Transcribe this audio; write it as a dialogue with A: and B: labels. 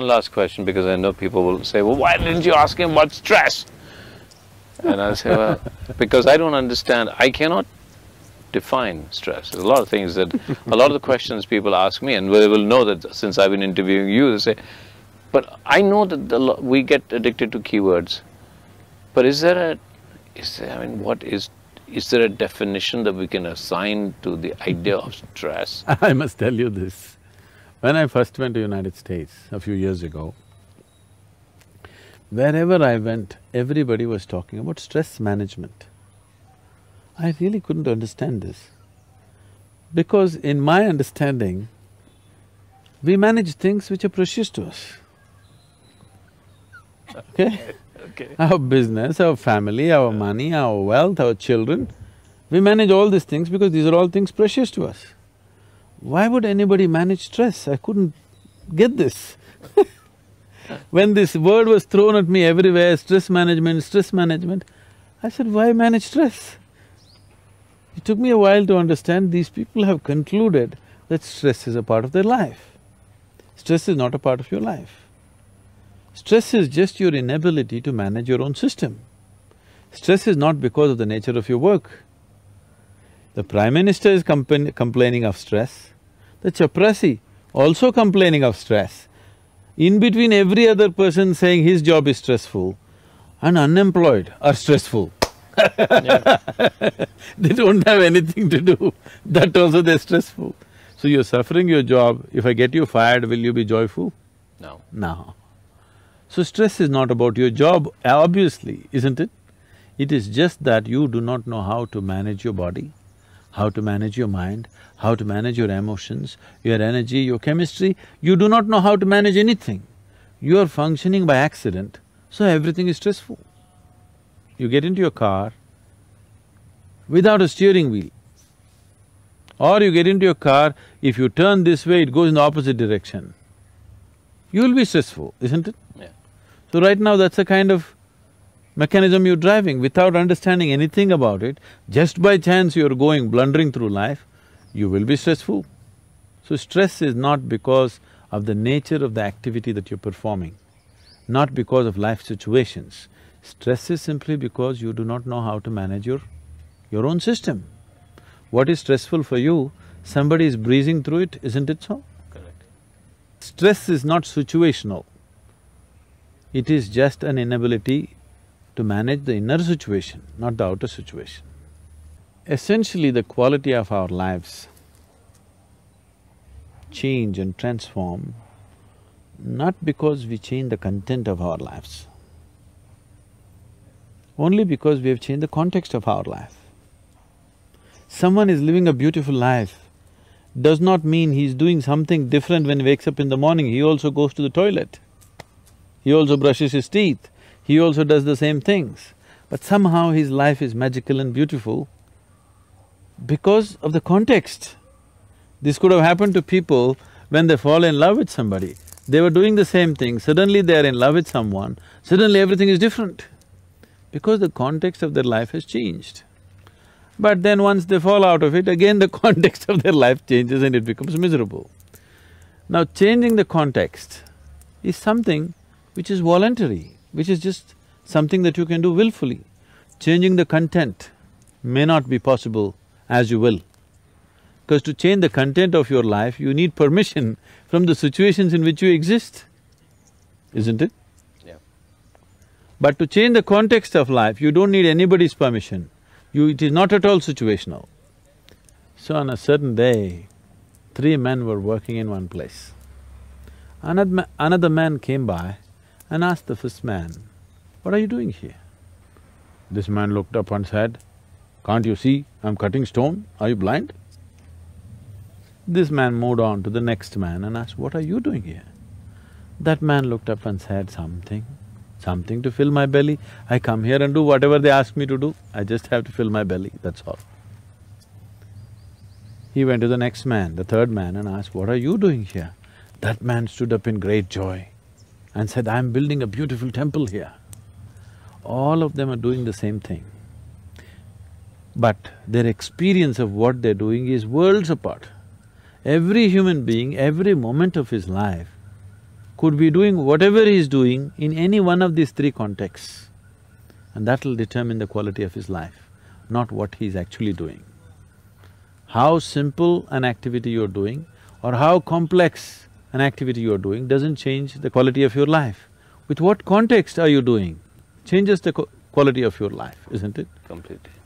A: one last question because I know people will say, well, why didn't you ask him about stress? And i say, well, because I don't understand. I cannot define stress. There's a lot of things that, a lot of the questions people ask me, and they will know that since I've been interviewing you, they say, but I know that the, we get addicted to keywords. But is there a, is there, I mean, what is, is there a definition that we can assign to the idea of stress? I must tell you this. When I first went to United States a few years ago, wherever I went, everybody was talking about stress management. I really couldn't understand this. Because in my understanding, we manage things which are precious to us. Okay? okay. Our business, our family, our money, our wealth, our children, we manage all these things because these are all things precious to us why would anybody manage stress? I couldn't get this When this word was thrown at me everywhere, stress management, stress management, I said, why manage stress? It took me a while to understand these people have concluded that stress is a part of their life. Stress is not a part of your life. Stress is just your inability to manage your own system. Stress is not because of the nature of your work. The Prime Minister is complaining of stress, the chaprasi also complaining of stress. In between every other person saying his job is stressful and unemployed are stressful. yeah. they don't have anything to do, that also they're stressful. So you're suffering your job, if I get you fired, will you be joyful? No. No. So stress is not about your job, obviously, isn't it? It is just that you do not know how to manage your body how to manage your mind, how to manage your emotions, your energy, your chemistry, you do not know how to manage anything. You are functioning by accident, so everything is stressful. You get into your car without a steering wheel. Or you get into your car, if you turn this way, it goes in the opposite direction. You will be stressful, isn't it? Yeah. So right now, that's a kind of mechanism you're driving without understanding anything about it. Just by chance you're going blundering through life, you will be stressful. So stress is not because of the nature of the activity that you're performing, not because of life situations. Stress is simply because you do not know how to manage your… your own system. What is stressful for you, somebody is breezing through it, isn't it so? Correct. Stress is not situational. It is just an inability to manage the inner situation, not the outer situation. Essentially, the quality of our lives change and transform not because we change the content of our lives, only because we have changed the context of our life. Someone is living a beautiful life does not mean he's doing something different when he wakes up in the morning, he also goes to the toilet, he also brushes his teeth, he also does the same things. But somehow his life is magical and beautiful because of the context. This could have happened to people when they fall in love with somebody. They were doing the same thing, suddenly they are in love with someone, suddenly everything is different because the context of their life has changed. But then once they fall out of it, again the context of their life changes and it becomes miserable. Now changing the context is something which is voluntary which is just something that you can do willfully. Changing the content may not be possible as you will. Because to change the content of your life, you need permission from the situations in which you exist, isn't it? Yeah. But to change the context of life, you don't need anybody's permission. You… it is not at all situational. So on a certain day, three men were working in one place. Another, ma another man came by and asked the first man, What are you doing here? This man looked up and said, Can't you see I'm cutting stone? Are you blind? This man moved on to the next man and asked, What are you doing here? That man looked up and said, Something, something to fill my belly. I come here and do whatever they ask me to do, I just have to fill my belly, that's all. He went to the next man, the third man, and asked, What are you doing here? That man stood up in great joy and said, I'm building a beautiful temple here. All of them are doing the same thing. But their experience of what they're doing is worlds apart. Every human being, every moment of his life could be doing whatever he is doing in any one of these three contexts. And that'll determine the quality of his life, not what he's actually doing. How simple an activity you're doing or how complex an activity you are doing doesn't change the quality of your life. With what context are you doing? Changes the quality of your life, isn't it? Completely.